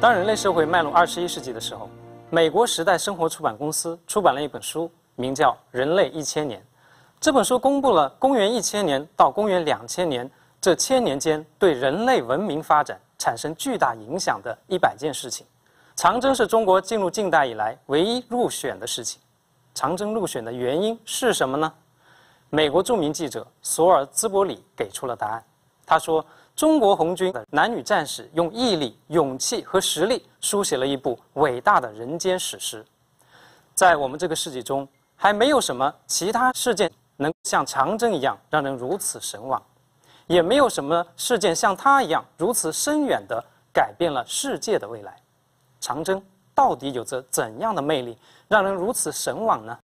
当人类社会迈入二十一世纪的时候，美国时代生活出版公司出版了一本书，名叫《人类一千年》。这本书公布了公元一千年到公元两千年这千年间对人类文明发展产生巨大影响的一百件事情。长征是中国进入近代以来唯一入选的事情。长征入选的原因是什么呢？美国著名记者索尔兹伯里给出了答案。他说：“中国红军的男女战士用毅力、勇气和实力，书写了一部伟大的人间史诗。在我们这个世纪中，还没有什么其他事件能像长征一样让人如此神往，也没有什么事件像他一样如此深远地改变了世界的未来。长征到底有着怎样的魅力，让人如此神往呢？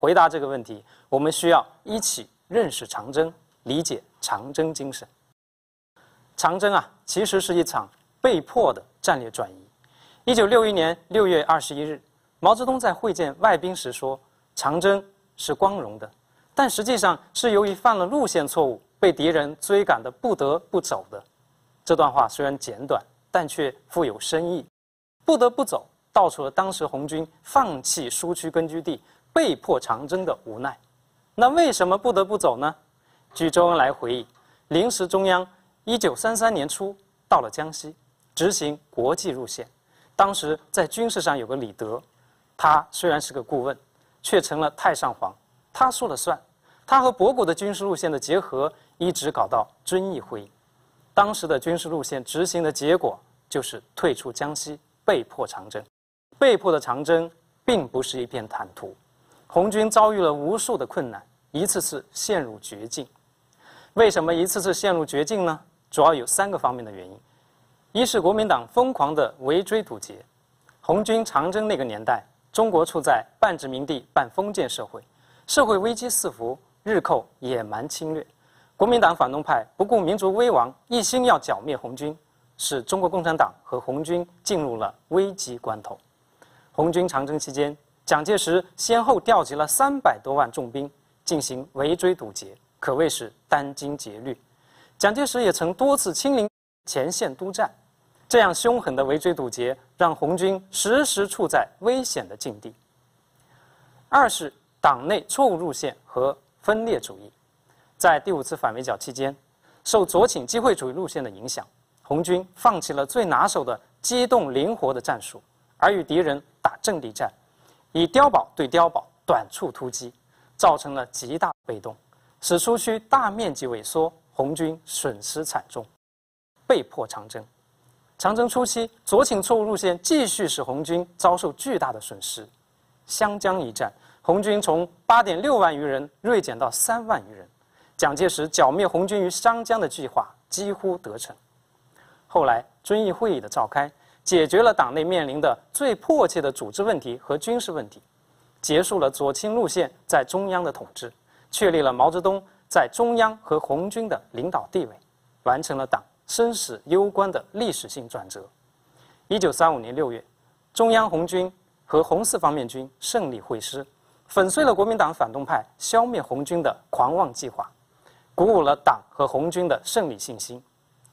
回答这个问题，我们需要一起认识长征，理解长征精神。”长征啊，其实是一场被迫的战略转移。一九六一年六月二十一日，毛泽东在会见外宾时说：“长征是光荣的，但实际上是由于犯了路线错误，被敌人追赶的，不得不走的。”这段话虽然简短，但却富有深意。不得不走，道出了当时红军放弃苏区根据地、被迫长征的无奈。那为什么不得不走呢？据周恩来回忆，临时中央。一九三三年初到了江西，执行国际路线。当时在军事上有个李德，他虽然是个顾问，却成了太上皇，他说了算。他和博古的军事路线的结合，一直搞到遵义会议。当时的军事路线执行的结果就是退出江西，被迫长征。被迫的长征并不是一片坦途，红军遭遇了无数的困难，一次次陷入绝境。为什么一次次陷入绝境呢？主要有三个方面的原因：一是国民党疯狂的围追堵截；红军长征那个年代，中国处在半殖民地半封建社会，社会危机四伏，日寇野蛮侵略，国民党反动派不顾民族危亡，一心要剿灭红军，使中国共产党和红军进入了危机关头。红军长征期间，蒋介石先后调集了三百多万重兵进行围追堵截，可谓是殚精竭虑。蒋介石也曾多次亲临前线督战，这样凶狠的围追堵截，让红军时时处在危险的境地。二是党内错误路线和分裂主义，在第五次反围剿期间，受左倾机会主义路线的影响，红军放弃了最拿手的机动灵活的战术，而与敌人打阵地战，以碉堡对碉堡，短促突击，造成了极大被动，使苏区大面积萎缩。红军损失惨重，被迫长征。长征初期，左倾错误路线继续使红军遭受巨大的损失。湘江一战，红军从八点六万余人锐减到三万余人。蒋介石剿灭红军于湘江的计划几乎得逞。后来，遵义会议的召开，解决了党内面临的最迫切的组织问题和军事问题，结束了左倾路线在中央的统治，确立了毛泽东。在中央和红军的领导地位，完成了党生死攸关的历史性转折。一九三五年六月，中央红军和红四方面军胜利会师，粉碎了国民党反动派消灭红军的狂妄计划，鼓舞了党和红军的胜利信心。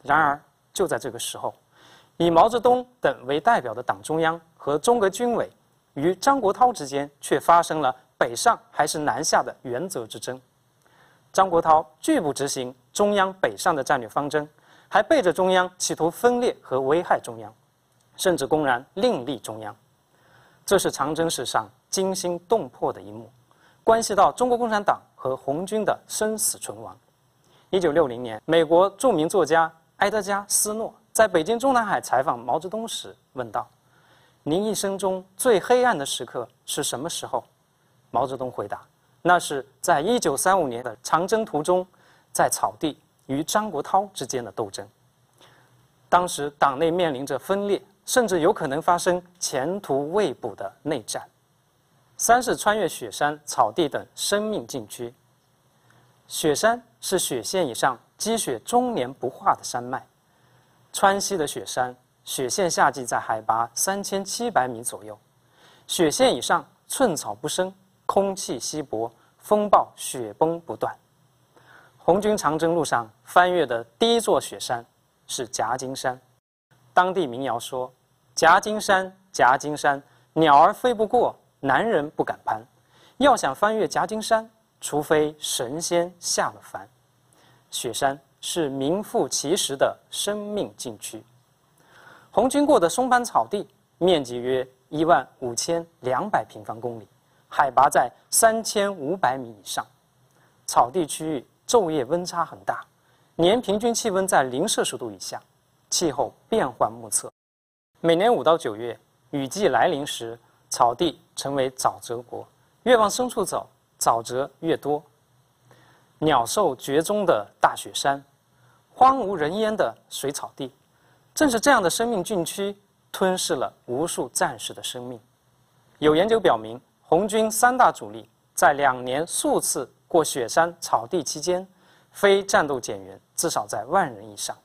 然而，就在这个时候，以毛泽东等为代表的党中央和中革军委与张国焘之间却发生了北上还是南下的原则之争。张国焘拒不执行中央北上的战略方针，还背着中央企图分裂和危害中央，甚至公然另立中央。这是长征史上惊心动魄的一幕，关系到中国共产党和红军的生死存亡。一九六零年，美国著名作家埃德加·斯诺在北京中南海采访毛泽东时问道：“您一生中最黑暗的时刻是什么时候？”毛泽东回答。那是在一九三五年的长征途中，在草地与张国焘之间的斗争。当时党内面临着分裂，甚至有可能发生前途未卜的内战。三是穿越雪山、草地等生命禁区。雪山是雪线以上积雪终年不化的山脉。川西的雪山雪线夏季在海拔三千七百米左右，雪线以上寸草不生。空气稀薄，风暴、雪崩不断。红军长征路上翻越的第一座雪山是夹金山，当地民谣说：“夹金山，夹金山，鸟儿飞不过，男人不敢攀。要想翻越夹金山，除非神仙下了凡。”雪山是名副其实的生命禁区。红军过的松潘草地面积约一万五千两百平方公里。海拔在三千五百米以上，草地区域昼夜温差很大，年平均气温在零摄氏度以下，气候变幻莫测。每年五到九月雨季来临时，草地成为沼泽国。越往深处走，沼泽越多。鸟兽绝踪的大雪山，荒无人烟的水草地，正是这样的生命禁区吞噬了无数战士的生命。有研究表明。红军三大主力在两年数次过雪山草地期间，非战斗减员至少在万人以上。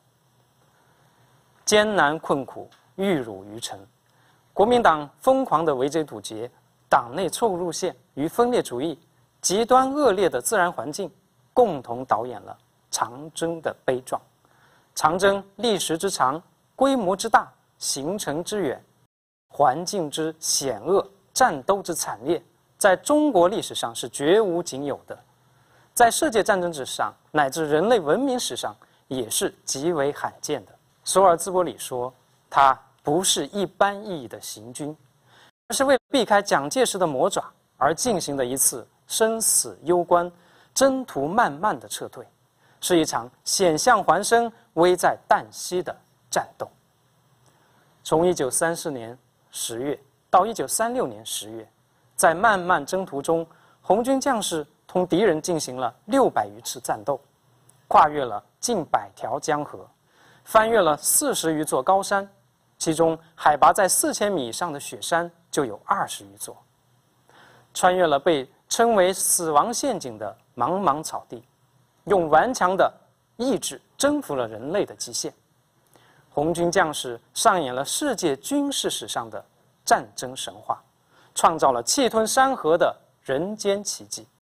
艰难困苦，玉汝于成。国民党疯狂的围追堵截，党内错误路线与分裂主义，极端恶劣的自然环境，共同导演了长征的悲壮。长征历时之长，规模之大，行程之远，环境之险恶。战斗之惨烈，在中国历史上是绝无仅有的，在世界战争史上乃至人类文明史上也是极为罕见的。索尔兹伯里说：“他不是一般意义的行军，而是为避开蒋介石的魔爪而进行的一次生死攸关、征途漫漫的撤退，是一场险象环生、危在旦夕的战斗。”从1934年10月。到一九三六年十月，在漫漫征途中，红军将士同敌人进行了六百余次战斗，跨越了近百条江河，翻越了四十余座高山，其中海拔在四千米以上的雪山就有二十余座，穿越了被称为“死亡陷阱”的茫茫草地，用顽强的意志征服了人类的极限。红军将士上演了世界军事史上的。战争神话，创造了气吞山河的人间奇迹。